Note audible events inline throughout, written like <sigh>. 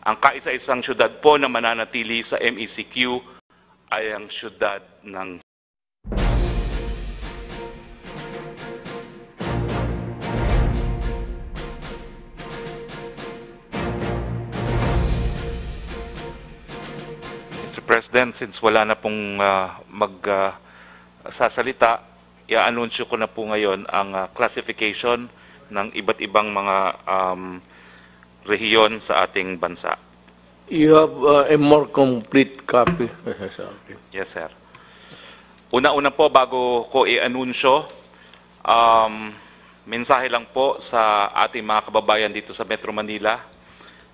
Ang kaisa-isang syudad po na mananatili sa MECQ ay ang syudad ng Mr. President, since wala na pong uh, magsasalita, uh, iaanunsyo ko na po ngayon ang uh, classification ng iba't ibang mga um, rehiyon sa ating bansa. You have uh, a more complete copy. <laughs> yes, sir. Una-una po, bago ko i-anunsyo, um, mensahe lang po sa ating mga kababayan dito sa Metro Manila.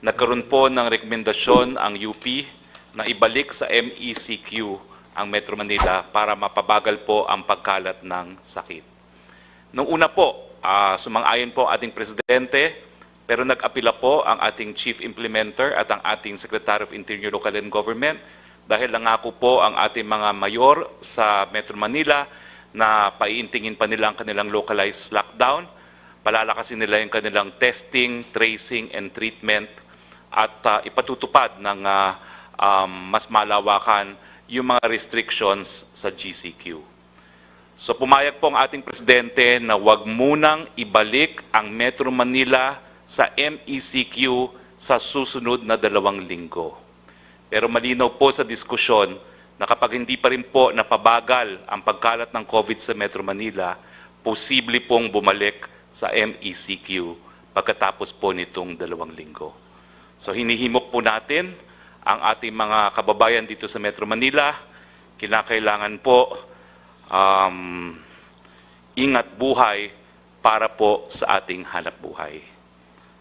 Nagkaroon po ng rekomendasyon ang UP na ibalik sa MECQ ang Metro Manila para mapabagal po ang pagkalat ng sakit. Noong una po, uh, sumang-ayon po ating presidente pero nag-apila po ang ating Chief Implementer at ang ating Secretary of Interior Local and Government dahil nangako po ang ating mga mayor sa Metro Manila na paiintingin pa nila ang kanilang localized lockdown. Palalakasin nila yung kanilang testing, tracing, and treatment at uh, ipatutupad ng uh, um, mas malawakan yung mga restrictions sa GCQ. So pumayag po ang ating presidente na wag munang ibalik ang Metro Manila sa MECQ sa susunod na dalawang linggo. Pero malinaw po sa diskusyon na kapag hindi pa rin po napabagal ang pagkalat ng COVID sa Metro Manila, posible pong bumalik sa MECQ pagkatapos po nitong dalawang linggo. So hinihimok po natin ang ating mga kababayan dito sa Metro Manila. Kinakailangan po um, ingat buhay para po sa ating hanap buhay.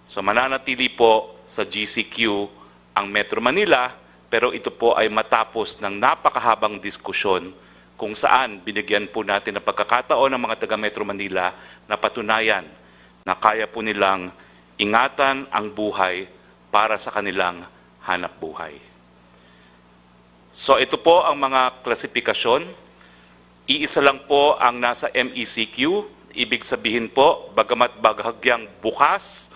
So mananatili po sa GCQ ang Metro Manila pero ito po ay matapos ng napakahabang diskusyon kung saan binigyan po natin ng pagkakataon ng mga taga Metro Manila na patunayan na kaya po nilang ingatan ang buhay para sa kanilang hanap buhay. So ito po ang mga klasifikasyon. Iisa lang po ang nasa MECQ, ibig sabihin po, bagamat baghagyang bukas,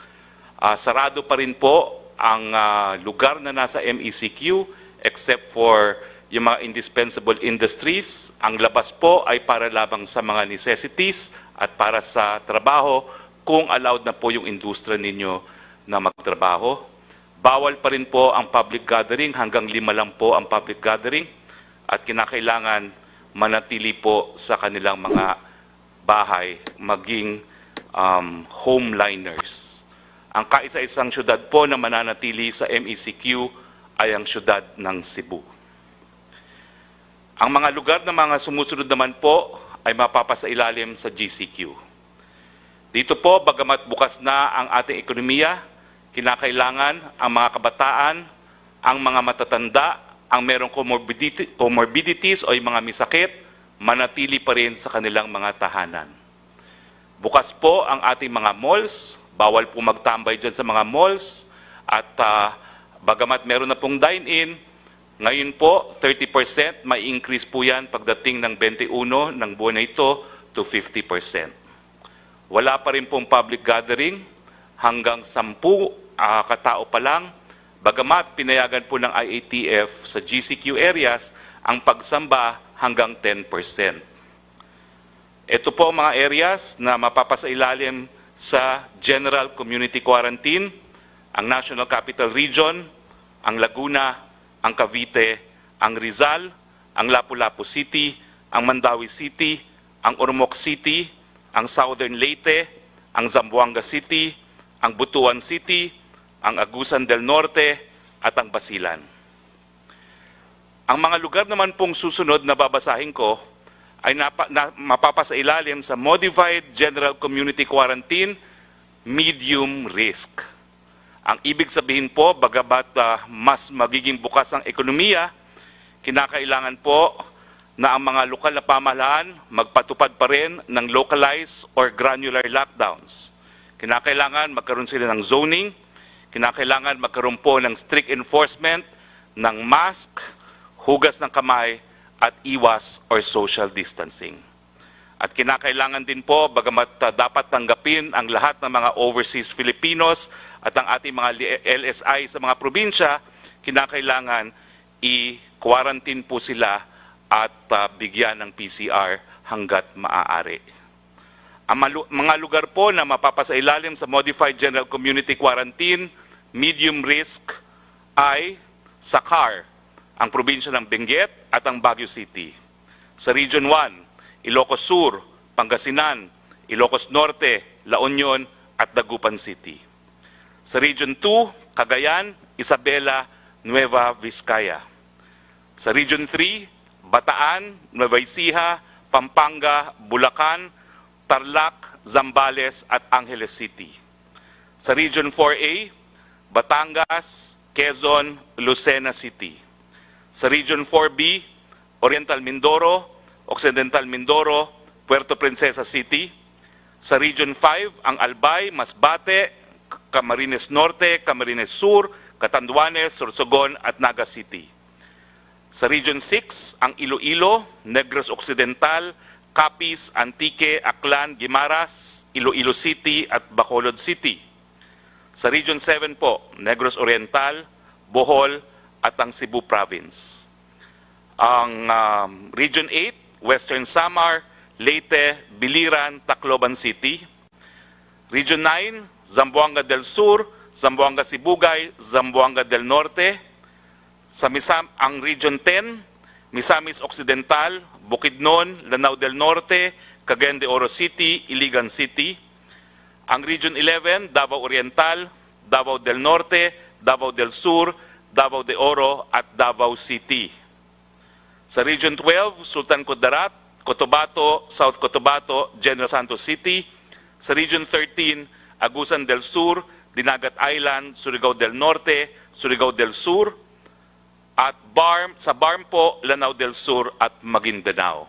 Uh, sarado pa rin po ang uh, lugar na nasa MECQ except for yung mga indispensable industries. Ang labas po ay para labang sa mga necessities at para sa trabaho kung allowed na po yung industriya ninyo na magtrabaho. Bawal pa rin po ang public gathering, hanggang lima lang po ang public gathering at kinakailangan manatili po sa kanilang mga bahay maging um, homeliners. Ang kaisa-isang syudad po na mananatili sa MECQ ay ang syudad ng Cebu. Ang mga lugar na mga sumusunod naman po ay mapapasailalim sa GCQ. Dito po, bagamat bukas na ang ating ekonomiya, kinakailangan ang mga kabataan, ang mga matatanda, ang merong comorbidity, comorbidities o yung mga misakit, manatili pa rin sa kanilang mga tahanan. Bukas po ang ating mga malls, Bawal po magtambay dyan sa mga malls at uh, bagamat meron na pong dine-in, ngayon po 30% may increase po yan pagdating ng 21 ng buwan na ito to 50%. Wala pa rin pong public gathering hanggang 10 uh, ah, katao pa lang Bagamat pinayagan po ng IATF sa GCQ areas ang pagsamba hanggang 10%. Ito po mga areas na mapapasailalim sa General Community Quarantine, ang National Capital Region, ang Laguna, ang Cavite, ang Rizal, ang Lapu-Lapu City, ang Mandawi City, ang Ormoc City, ang Southern Leyte, ang Zamboanga City, ang Butuan City, ang Agusan del Norte, at ang Basilan. Ang mga lugar naman pong susunod na babasahin ko ay napa, na, mapapasailalim sa Modified General Community Quarantine Medium Risk. Ang ibig sabihin po, bagabat uh, ah, mas magiging bukas ang ekonomiya, kinakailangan po na ang mga lokal na pamahalaan magpatupad pa rin ng localized or granular lockdowns. Kinakailangan magkaroon sila ng zoning, kinakailangan magkaroon po ng strict enforcement ng mask, hugas ng kamay, at iwas or social distancing. At kinakailangan din po, bagamat uh, dapat tanggapin ang lahat ng mga overseas Filipinos at ang ating mga LSI sa mga probinsya, kinakailangan i-quarantine po sila at uh, bigyan ng PCR hanggat maaari. Ang mga lugar po na mapapasailalim sa Modified General Community Quarantine, medium risk ay car ang probinsya ng Benguet at ang Baguio City. Sa Region 1, Ilocos Sur, Pangasinan, Ilocos Norte, La Union at Dagupan City. Sa Region 2, Cagayan, Isabela, Nueva Vizcaya. Sa Region 3, Bataan, Nueva Ecija, Pampanga, Bulacan, Tarlac, Zambales at Angeles City. Sa Region 4A, Batangas, Quezon, Lucena City. Sa Region 4B, Oriental Mindoro, Occidental Mindoro, Puerto Princesa City. Sa Region 5, ang Albay, Masbate, Camarines Norte, Camarines Sur, Catanduanes, Sorsogon at Naga City. Sa Region 6, ang Iloilo, Negros Occidental, Capiz, Antique, Aklan, Guimaras, Iloilo City at Bacolod City. Sa Region 7 po, Negros Oriental, Bohol, at ang Cebu Province. Ang um, Region 8, Western Samar, Leyte, Biliran, Tacloban City. Region 9, Zamboanga del Sur, Zamboanga Sibugay, Zamboanga del Norte. Sa Misam, ang Region 10, Misamis Occidental, Bukidnon, Lanao del Norte, Cagayan de Oro City, Iligan City. Ang Region 11, Davao Oriental, Davao del Norte, Davao del Sur, Davao de Oro at Davao City. Sa Region 12, Sultan Kudarat, Cotabato, South Cotabato, General Santos City. Sa Region 13, Agusan del Sur, Dinagat Island, Surigao del Norte, Surigao del Sur, at Barm, sa Barm po, Lanao del Sur at Maguindanao.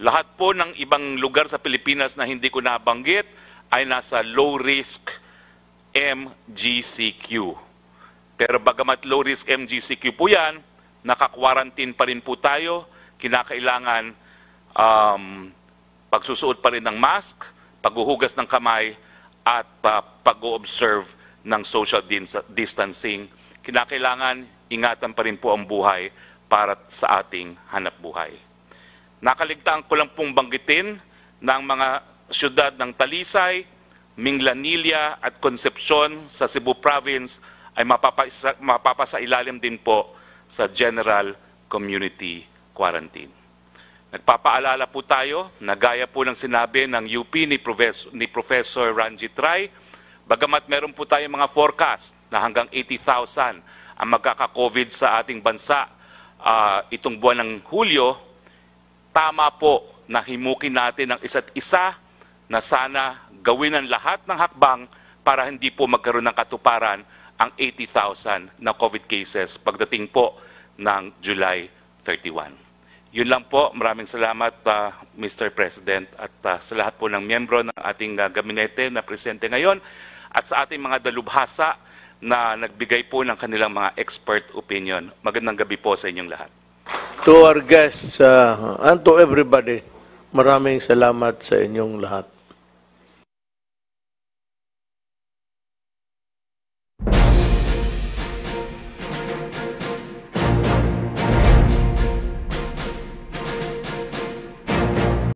Lahat po ng ibang lugar sa Pilipinas na hindi ko nabanggit ay nasa low risk MGCQ. Pero bagamat low risk MGCQ po yan, naka-quarantine pa rin po tayo, kinakailangan um, pagsusuot pa rin ng mask, paghuhugas ng kamay, at uh, pag-observe ng social distancing. Kinakailangan ingatan pa rin po ang buhay para sa ating hanap buhay. Nakaligtaan ko lang pong banggitin ng mga syudad ng Talisay, Minglanilla at Concepcion sa Cebu Province ay mapapasa, mapapasa ilalim din po sa general community quarantine. Nagpapaalala po tayo, nagaya po ng sinabi ng UP ni Professor, ni Professor Ranjit Rai, bagamat meron po tayong mga forecast na hanggang 80,000 ang magkaka-COVID sa ating bansa uh, itong buwan ng Hulyo, tama po na himukin natin ang isa't isa na sana gawin ang lahat ng hakbang para hindi po magkaroon ng katuparan ang 80,000 na COVID cases pagdating po ng July 31. Yun lang po. Maraming salamat, uh, Mr. President, at uh, sa lahat po ng miyembro ng ating uh, gabinete na presente ngayon at sa ating mga dalubhasa na nagbigay po ng kanilang mga expert opinion. Magandang gabi po sa inyong lahat. To our guests uh, and to everybody, maraming salamat sa inyong lahat.